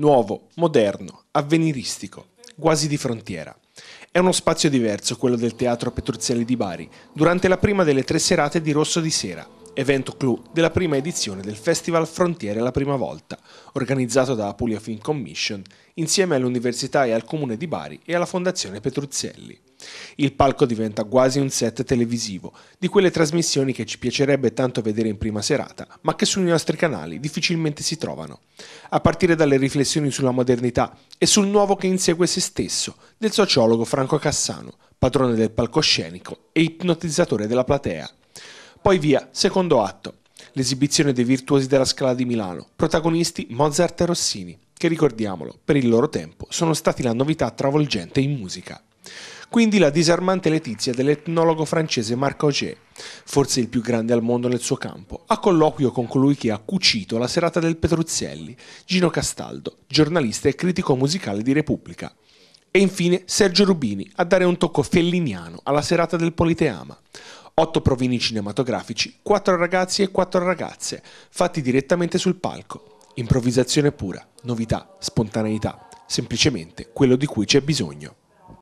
nuovo, moderno, avveniristico, quasi di frontiera. È uno spazio diverso quello del Teatro Petruzzelli di Bari, durante la prima delle tre serate di Rosso di Sera, evento clou della prima edizione del Festival Frontiere la prima volta, organizzato da Apulia Film Commission insieme all'Università e al Comune di Bari e alla Fondazione Petruzzelli. Il palco diventa quasi un set televisivo, di quelle trasmissioni che ci piacerebbe tanto vedere in prima serata, ma che sui nostri canali difficilmente si trovano. A partire dalle riflessioni sulla modernità e sul nuovo che insegue se stesso, del sociologo Franco Cassano, padrone del palcoscenico e ipnotizzatore della platea. Poi via, secondo atto, l'esibizione dei virtuosi della Scala di Milano, protagonisti Mozart e Rossini, che ricordiamolo, per il loro tempo sono stati la novità travolgente in musica. Quindi la disarmante Letizia dell'etnologo francese Marc Auger, forse il più grande al mondo nel suo campo, a colloquio con colui che ha cucito la serata del Petruzzelli, Gino Castaldo, giornalista e critico musicale di Repubblica. E infine Sergio Rubini a dare un tocco felliniano alla serata del Politeama. Otto provini cinematografici, quattro ragazzi e quattro ragazze, fatti direttamente sul palco. Improvvisazione pura, novità, spontaneità, semplicemente quello di cui c'è bisogno.